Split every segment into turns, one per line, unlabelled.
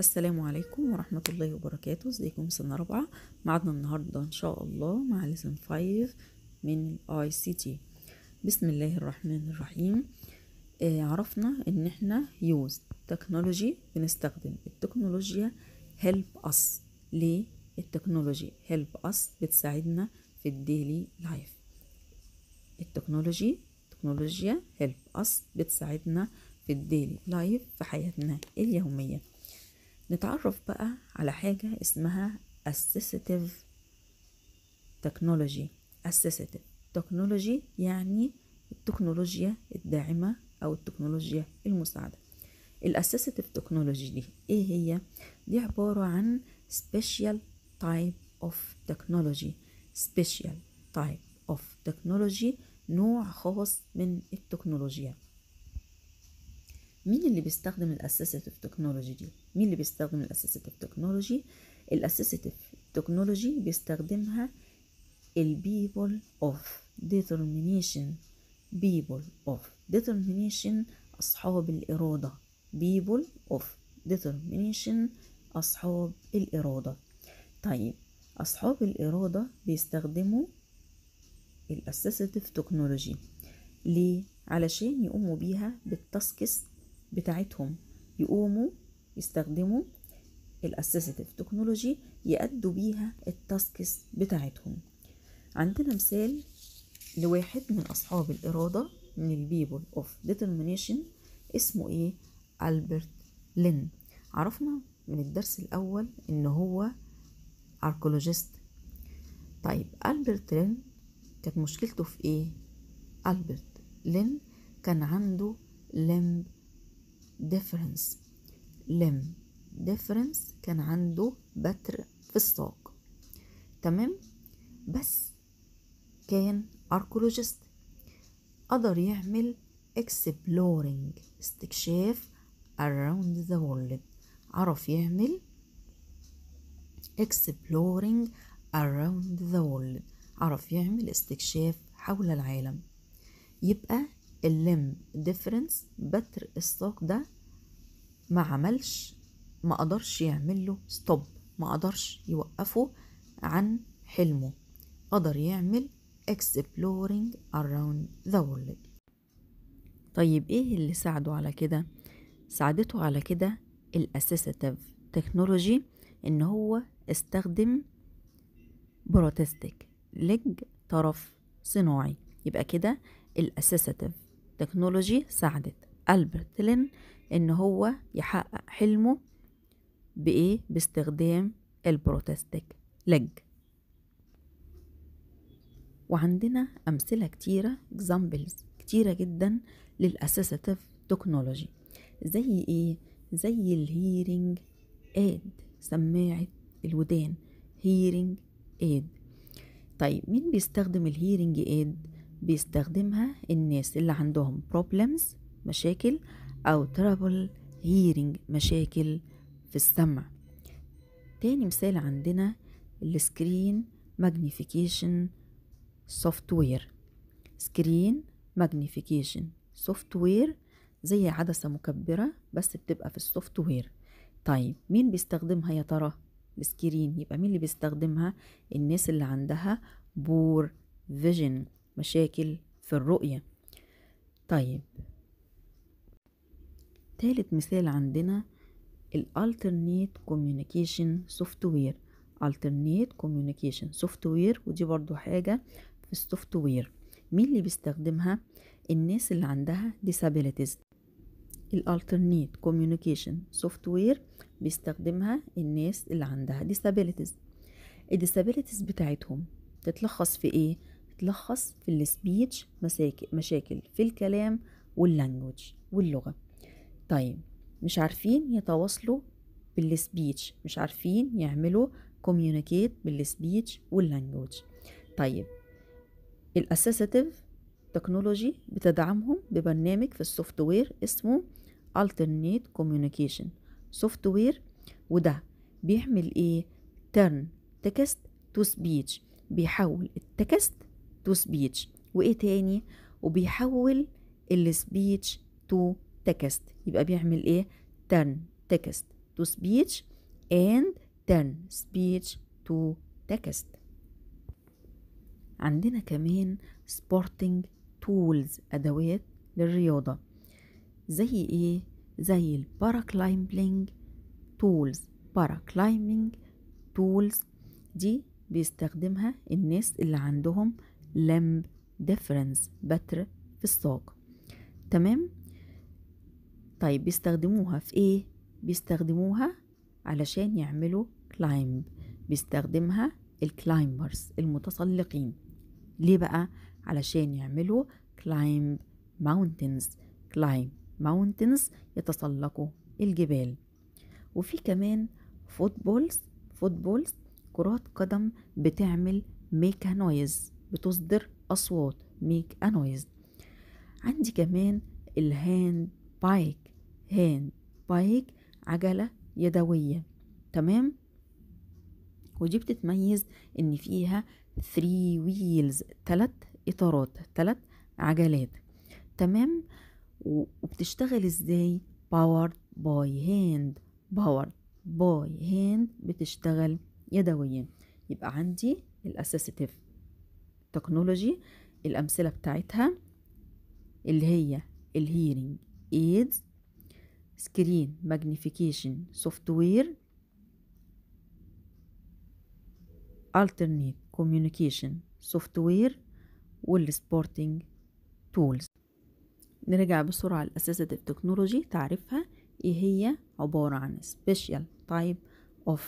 السلام عليكم ورحمة الله وبركاته ازيكم سنة رابعة معادنا النهاردة ان شاء الله مع لسن 5 من اي سي تي بسم الله الرحمن الرحيم آه عرفنا ان احنا يوز تكنولوجي بنستخدم التكنولوجيا هيلب اس ليه التكنولوجي هيلب اس بتساعدنا في الديلي لايف التكنولوجي تكنولوجيا هيلب اس بتساعدنا في الديلي لايف في حياتنا اليوميه نتعرف بقى على حاجة اسمها assistive technology assistive technology يعني التكنولوجيا الداعمة أو التكنولوجيا المساعدة الاسيستيف تكنولوجي دي ايه هي دي عبارة عن special type of technology special type of technology نوع خاص من التكنولوجيا مين اللي بيستخدم الاسيستيف تكنولوجي دي مين اللي بيستخدم الاسيستيف تكنولوجي الاسيستيف تكنولوجي بيستخدمها البيبل اوف determination people of determination أصحاب الإرادة people of determination أصحاب الإرادة طيب أصحاب الإرادة بيستخدموا الأسيستيف تكنولوجي ليه؟ علشان يقوموا بيها بالتاسكس بتاعتهم يقوموا يستخدموا الاسيستيف تكنولوجي يأدوا بيها التاسكس بتاعتهم عندنا مثال لواحد من أصحاب الإرادة من البيبل أوف ديترمينيشن اسمه إيه؟ ألبرت لين عرفنا من الدرس الأول إن هو أركولوجيست طيب ألبرت لين كانت مشكلته في إيه؟ ألبرت لين كان عنده لمب ديفرنس لم ديفرنس كان عنده بتر في الساق تمام بس كان أركولوجيست قدر يعمل اكسبلورنج استكشاف around the world عرف يعمل exploring around the world عرف يعمل استكشاف حول العالم يبقى اللم difference بتر الساق ده ما عملش ما قدرش يعمل له ستوب ما قدرش يوقفه عن حلمه قدر يعمل exploring around the world طيب ايه اللي ساعده على كده ساعدته على كده الاسيستيف تكنولوجي ان هو استخدم بروتستيك لج طرف صناعي يبقى كده الاسيستيف تكنولوجي ساعدت البرت لين إن هو يحقق حلمه بإيه؟ باستخدام البروتستك لج وعندنا أمثلة كتيرة examples كتيرة جدا للاساسيتيف تكنولوجي زي إيه؟ زي الهيرنج ايد سماعة الودان هيرنج ايد طيب مين بيستخدم الهيرنج ايد بيستخدمها الناس اللي عندهم problems مشاكل أو trouble hearing مشاكل في السمع تاني مثال عندنا السكرين ماجنيفيكيشن سوفت وير سكرين ماجنيفيكيشن سوفت وير زي عدسة مكبرة بس بتبقى في السوفت وير طيب مين بيستخدمها يا ترى السكرين يبقى مين اللي بيستخدمها الناس اللي عندها بور فيجن مشاكل في الرؤية طيب تالت مثال عندنا كوميونيكيشن Alternate Communication Software Alternate Communication Software ودي برضو حاجة في السوفت وير مين اللي بيستخدمها الناس اللي عندها disabilities الالترنيت كوميونيكيشن سوفت وير بيستخدمها الناس اللي عندها disabilities الديسابيلتيز بتاعتهم تتلخص في ايه تتلخص في السبيتش مشاكل في الكلام واللانجوج واللغه تايم طيب، مش عارفين يتواصلوا بالسبيتش مش عارفين يعملوا كوميونيكيت بالسبيتش واللانجوج طيب الاساسيتيف تكنولوجي بتدعمهم ببرنامج في السوفت وير اسمه alternate communication سوفت وير وده بيعمل ايه turn text to speech بيحول التكست to speech وايه تاني وبيحول السبيتش to تكست يبقى بيعمل ايه turn text to speech and turn speech to text عندنا كمان sporting tools أدوات للرياضة زي إيه؟ زي البارا كلايمبلينج تولز بارا تولز دي بيستخدمها الناس اللي عندهم لمب ديفرنس بتر في الساق تمام طيب بيستخدموها في ايه بيستخدموها علشان يعملوا كلايمب بيستخدمها الكلايمبرز المتسلقين ليه بقى علشان يعملوا كلايمب ماونتنز كلايم ماونتنز يتسلقوا الجبال وفي كمان فوتبولز فوتبولز كرات قدم بتعمل ميك نويز بتصدر أصوات ميك نويز عندي كمان الهاند بايك هان بايك عجلة يدوية تمام ودي بتتميز ان فيها 3 ويلز تلات اطارات تلات عجلات تمام وبتشتغل ازاي باورد باي هاند باورد باي هاند بتشتغل يدويا يبقى عندي الاساسيتيف تكنولوجي الامثله بتاعتها اللي هي الهيرنج ايدز سكرين ماجنيفيكيشن سوفت وير alternate communication software والسبورتنج تولز نرجع بسرعة على التكنولوجي تعرفها إيه هي عبارة عن special type of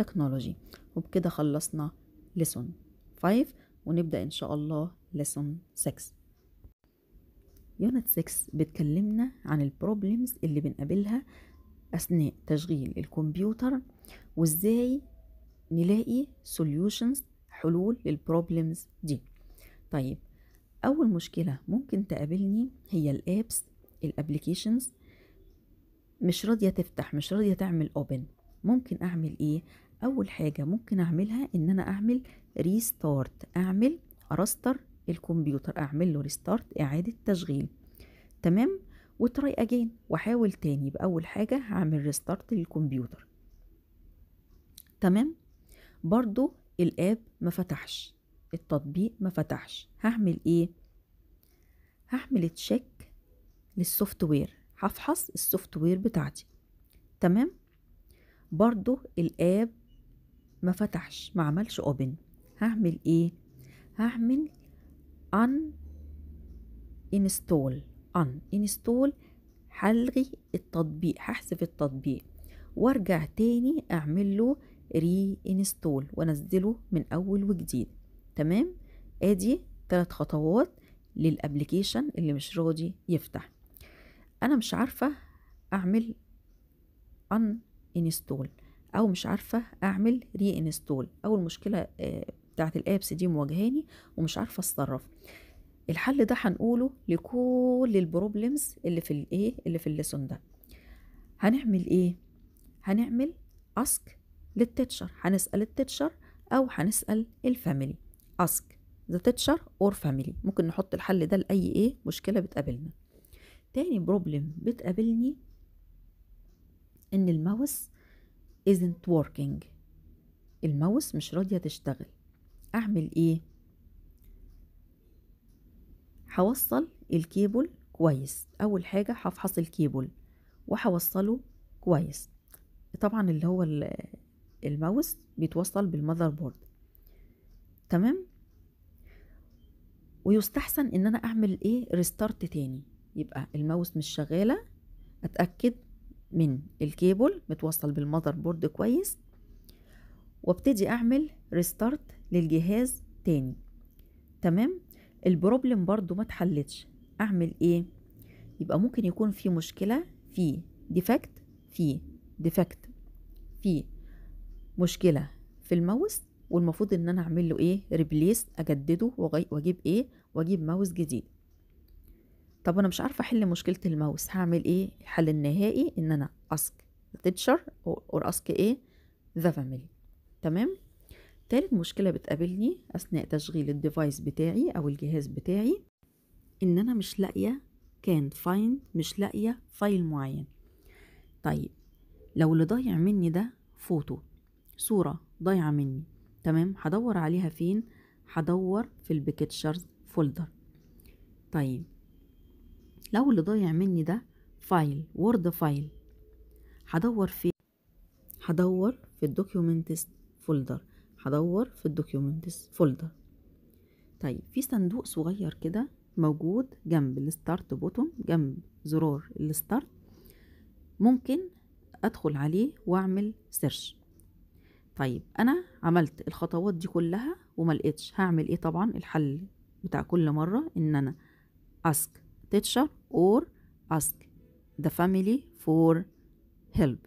technology وبكده خلصنا lesson 5 ونبدأ إن شاء الله lesson 6 يونت 6 بتكلمنا عن البروبلمز اللي بنقابلها أثناء تشغيل الكمبيوتر وإزاي نلاقي solutions حلول للبروبلمز دي طيب أول مشكلة ممكن تقابلني هي الأبس الابليكيشنز مش راضية تفتح مش راضية تعمل أوبن ممكن أعمل إيه؟ أول حاجة ممكن أعملها إن أنا أعمل ريستارت أعمل أرستر الكمبيوتر اعمل له ريستارت اعاده تشغيل تمام وتراي اجين واحاول تاني يبقى اول حاجه هعمل ريستارت للكمبيوتر تمام برضو الاب ما فتحش التطبيق ما فتحش هعمل ايه هعمل تشيك للسوفت وير هفحص السوفت وير بتاعتي تمام برضو الاب ما فتحش ما عملش اوبن هعمل ايه هعمل ان انستول ان انستول هلغي التطبيق هحذف التطبيق وارجع تاني اعمل له ري انستول وانزله من اول وجديد تمام ادي ثلاث خطوات للابليكيشن اللي مش راضي يفتح انا مش عارفه اعمل ان انستول او مش عارفه اعمل ري انستول اول مشكله آه، بتاعت الابس دي مواجهاني ومش عارفه اتصرف الحل ده هنقوله لكل البروبلمز اللي في الايه اللي في الليسون ده هنعمل ايه هنعمل اسك للتيتشر هنسال التيتشر او هنسال الفاميلي اسك ذا تيتشر اور فاميلي ممكن نحط الحل ده لاي ايه مشكله بتقابلنا تاني بروبلم بتقابلني ان الماوس isn't working الماوس مش راضية تشتغل أعمل إيه؟ هوصل الكيبل كويس أول حاجة هفحص الكيبل وهوصله كويس طبعا اللي هو الماوس بيتوصل بالمذر بورد تمام ويستحسن ان انا اعمل ايه ريستارت تاني يبقى الماوس مش شغاله اتاكد من الكيبل متوصل بالمذر بورد كويس وابتدي اعمل ريستارت للجهاز تاني تمام البروبلم برضو ما اتحلتش اعمل ايه يبقى ممكن يكون في مشكله في ديفكت في ديفكت في مشكله في الماوس والمفروض ان انا اعمل له ايه ريبليس اجدده واجيب ايه واجيب ماوس جديد طب انا مش عارفه احل مشكله الماوس هعمل ايه الحل النهائي ان انا اسك تيتشر اور اسك ايه ذا فاميلي تمام تالت مشكلة بتقابلني أثناء تشغيل الديفايس بتاعي أو الجهاز بتاعي إن أنا مش لاقية كان فايند مش لاقية فايل معين طيب لو اللي ضايع مني ده فوتو صورة ضايعة مني تمام هدور عليها فين هدور في البيكتشرز فولدر طيب لو اللي ضايع مني ده فايل وورد فايل هدور فين هدور في الدوكيومنتس فولدر هدور في الدوكيومنتس فولدر طيب في صندوق صغير كده موجود جنب الستارت بوتوم جنب زرار الستارت ممكن ادخل عليه واعمل سيرش طيب انا عملت الخطوات دي كلها وما لقيتش هعمل ايه طبعا الحل بتاع كل مره ان انا ask teacher or ask the family for help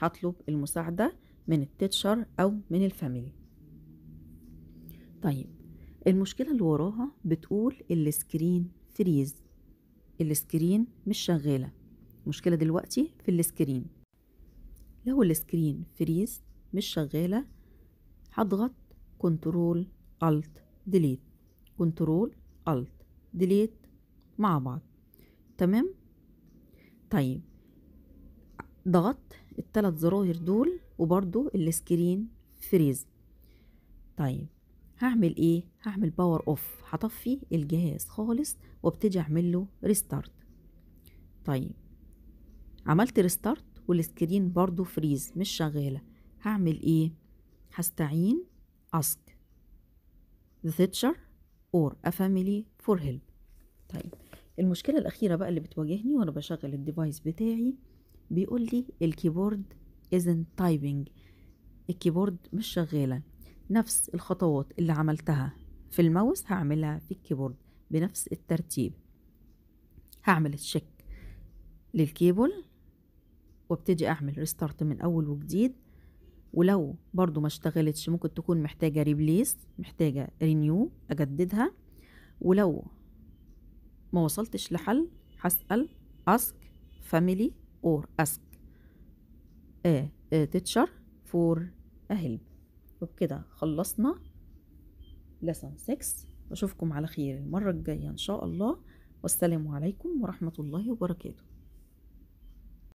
هطلب المساعده من التيتشر أو من الفاميلي طيب المشكلة اللي وراها بتقول السكرين فريز السكرين مش شغالة المشكلة دلوقتي في السكرين لو السكرين فريز مش شغالة هضغط كنترول الت ديليت كنترول الت ديليت مع بعض تمام طيب ضغطت الثلاث زراير دول وبرضو السكرين فريز طيب هعمل ايه هعمل باور اوف هطفي الجهاز خالص وابتدي اعمل له ريستارت طيب عملت ريستارت والسكرين برضو فريز مش شغاله هعمل ايه هستعين اسك the teacher or a family for help طيب المشكله الاخيره بقى اللي بتواجهني وانا بشغل الديفايس بتاعي بيقول لي الكيبورد isn't typing الكيبورد مش شغالة نفس الخطوات اللي عملتها في الماوس هعملها في الكيبورد بنفس الترتيب هعمل الشك للكيبل وابتدي اعمل ريستارت من اول وجديد ولو برضو ما اشتغلتش ممكن تكون محتاجة ريبليس محتاجة رينيو اجددها ولو ما وصلتش لحل هسأل اسك فاميلي اور اسك a آه، آه، teacher for a help وبكده خلصنا لسن 6 بشوفكم على خير المرة الجاية إن شاء الله والسلام عليكم ورحمة الله وبركاته